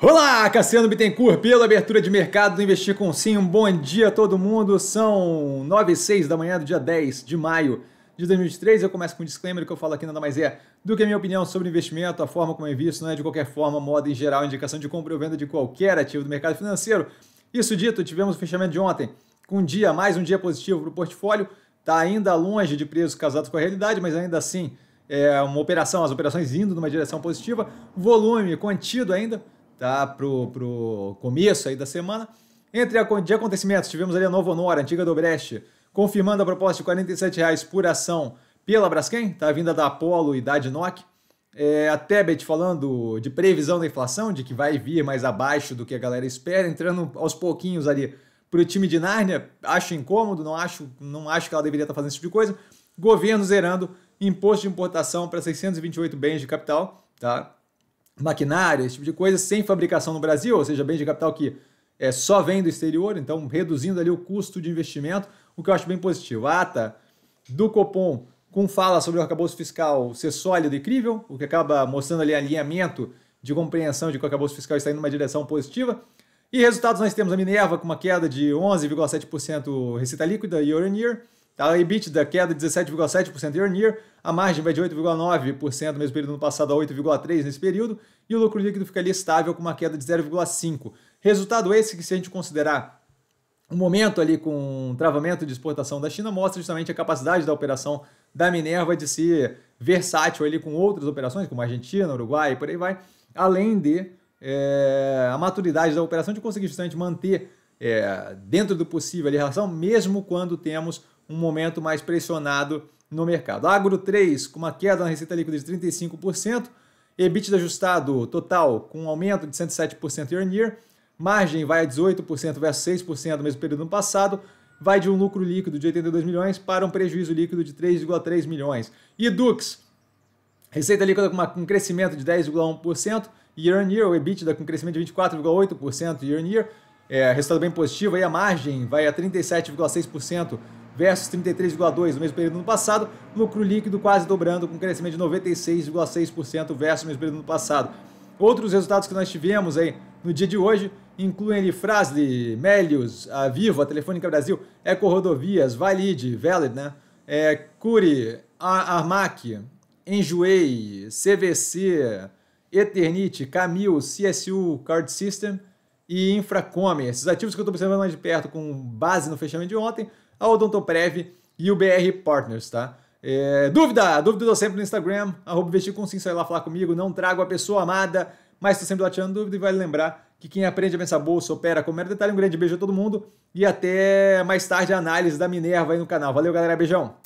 Olá, Cassiano Bittencourt, pela abertura de mercado do Investir com Sim. Um bom dia a todo mundo. São 9 e 6 da manhã do dia 10 de maio de 2023. Eu começo com um disclaimer que eu falo aqui nada mais é do que a minha opinião sobre investimento, a forma como eu visto, não é de qualquer forma, moda em geral, indicação de compra ou venda de qualquer ativo do mercado financeiro. Isso dito, tivemos o fechamento de ontem com um dia, mais um dia positivo para o portfólio. Está ainda longe de preços casados com a realidade, mas ainda assim é uma operação, as operações indo numa direção positiva. Volume contido ainda tá? Pro, pro começo aí da semana. Entre de acontecimentos, tivemos ali a Nova Honor, a antiga do Brecht, confirmando a proposta de R$ 47,00 por ação pela Braskem, tá? Vinda da Apollo e da Adnoc. É, a Tebet falando de previsão da inflação, de que vai vir mais abaixo do que a galera espera, entrando aos pouquinhos ali para o time de Nárnia. Acho incômodo, não acho, não acho que ela deveria estar tá fazendo esse tipo de coisa. Governo zerando imposto de importação para 628 bens de capital, tá? maquinária, esse tipo de coisa, sem fabricação no Brasil, ou seja, bens de capital que é, só vem do exterior, então reduzindo ali o custo de investimento, o que eu acho bem positivo. A ata do Copom com fala sobre o arcabouço fiscal ser sólido e crível, o que acaba mostrando ali alinhamento de compreensão de que o arcabouço fiscal está indo numa direção positiva. E resultados nós temos a Minerva com uma queda de 11,7% receita líquida year on year, Tá? A EBITDA queda de 17,7% year on year, a margem vai de 8,9% no mesmo período do ano passado a 8,3% nesse período, e o lucro líquido fica ali estável com uma queda de 0,5%. Resultado esse que, se a gente considerar o um momento ali com um travamento de exportação da China, mostra justamente a capacidade da operação da Minerva de ser versátil ali com outras operações, como Argentina, Uruguai e por aí vai, além de é, a maturidade da operação de conseguir justamente manter é, dentro do possível ali a relação, mesmo quando temos um momento mais pressionado no mercado. Agro 3, com uma queda na receita líquida de 35%, EBITDA ajustado total com um aumento de 107% year on year, margem vai a 18% versus 6% no mesmo período no passado, vai de um lucro líquido de 82 milhões para um prejuízo líquido de 3,3 milhões. E Dux, receita líquida com, um crescimento de 10,1% year on year, o EBITDA com um crescimento de 24,8% year on year, é, resultado bem positivo, aí a margem vai a 37,6%, versus 33,2% no mesmo período do ano passado, lucro líquido quase dobrando com crescimento de 96,6% versus o mesmo período do ano passado. Outros resultados que nós tivemos aí no dia de hoje incluem ali Frasli, Melius, a Vivo, a Telefônica Brasil, Eco Rodovias, Valide, Valid, né? É, Curi, Armac, Enjoei, CVC, Eternit, Camil, CSU Card System, e Infracome. Esses ativos que eu estou observando mais de perto com base no fechamento de ontem, a Odontoprev e o BR Partners, tá? É, dúvida, dúvida eu dou sempre no Instagram, arroba investir com sim, sai lá falar comigo, não trago a pessoa amada, mas estou sempre lá tirando dúvida e vale lembrar que quem aprende a pensar bolsa, opera com mero detalhe, um grande beijo a todo mundo e até mais tarde a análise da Minerva aí no canal. Valeu galera, beijão!